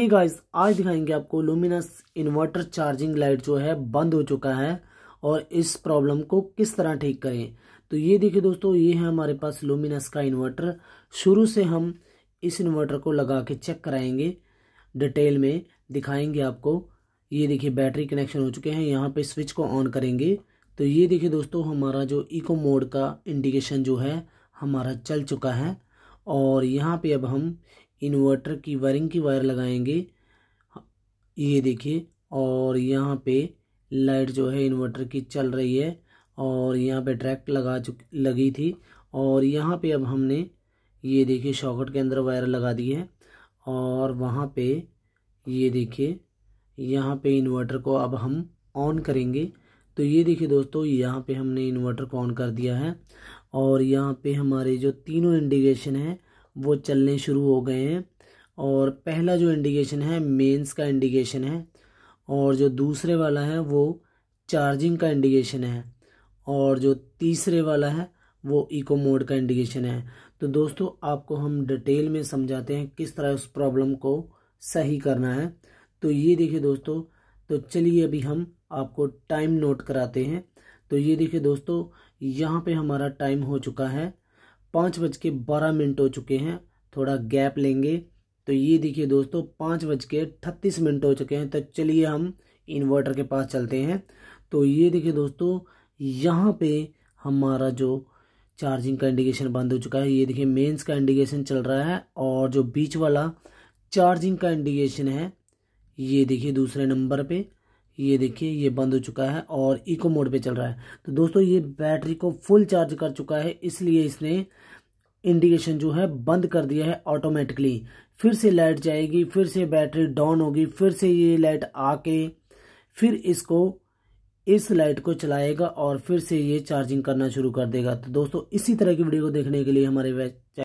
ही guys आज दिखाएंगे आपको लुमिनस इन्वर्टर चार्जिंग लाइट जो है बंद हो चुका है और इस प्रॉब्लम को किस तरह ठीक करें तो ये देखिए दोस्तों ये है हमारे पास लुमिनस का इन्वर्टर शुरू से हम इस इन्वर्टर को लगा के चेक कराएंगे डिटेल में दिखाएंगे आपको ये देखिए बैटरी कनेक्शन हो चुके हैं यहाँ पर स्विच को ऑन करेंगे तो ये देखिए दोस्तों हमारा जो इको मोड का इंडिकेशन जो है हमारा चल चुका है और यहाँ पे अब हम इन्वर्टर की वायरिंग की वायर लगाएंगे ये देखिए और यहाँ पे लाइट जो है इन्वर्टर की चल रही है और यहाँ पे ट्रैक्ट लगा चुक लगी थी और यहाँ पे अब हमने ये देखिए शॉकेट के अंदर वायर लगा दी है और वहाँ पे ये देखिए यहाँ पे इन्वर्टर को अब हम ऑन करेंगे तो ये देखिए दोस्तों यहाँ पे हमने इन्वर्टर को ऑन कर दिया है और यहाँ पे हमारे जो तीनों इंडिकेशन हैं वो चलने शुरू हो गए हैं और पहला जो इंडिकेशन है मेंस का इंडिकेशन है और जो दूसरे वाला है वो चार्जिंग का इंडिकेशन है और जो तीसरे वाला है वो इको मोड का इंडिकेशन है तो दोस्तों आपको हम डिटेल में समझाते हैं किस तरह उस प्रॉब्लम को सही करना है तो ये देखिए दोस्तों तो चलिए अभी हम आपको टाइम नोट कराते हैं तो ये देखिए दोस्तों यहाँ पे हमारा टाइम हो चुका है पाँच बज के बारह मिनट हो चुके हैं थोड़ा गैप लेंगे तो ये देखिए दोस्तों पाँच बज के अट्ठतीस मिनट हो चुके हैं तो चलिए हम इन्वर्टर के पास चलते हैं तो ये देखिए दोस्तों यहाँ पे हमारा जो चार्जिंग का इंडिकेशन बंद हो चुका है ये देखिए मेंस का इंडिकेशन चल रहा है और जो बीच वाला चार्जिंग का इंडिकेशन है ये देखिए दूसरे नंबर पे ये देखिए ये बंद हो चुका है और इको मोड पे चल रहा है तो दोस्तों ये बैटरी को फुल चार्ज कर चुका है इसलिए इसने इंडिकेशन जो है बंद कर दिया है ऑटोमेटिकली फिर से लाइट जाएगी फिर से बैटरी डाउन होगी फिर से ये लाइट आके फिर इसको इस लाइट को चलाएगा और फिर से ये चार्जिंग करना शुरू कर देगा तो दोस्तों इसी तरह की वीडियो को देखने के लिए हमारे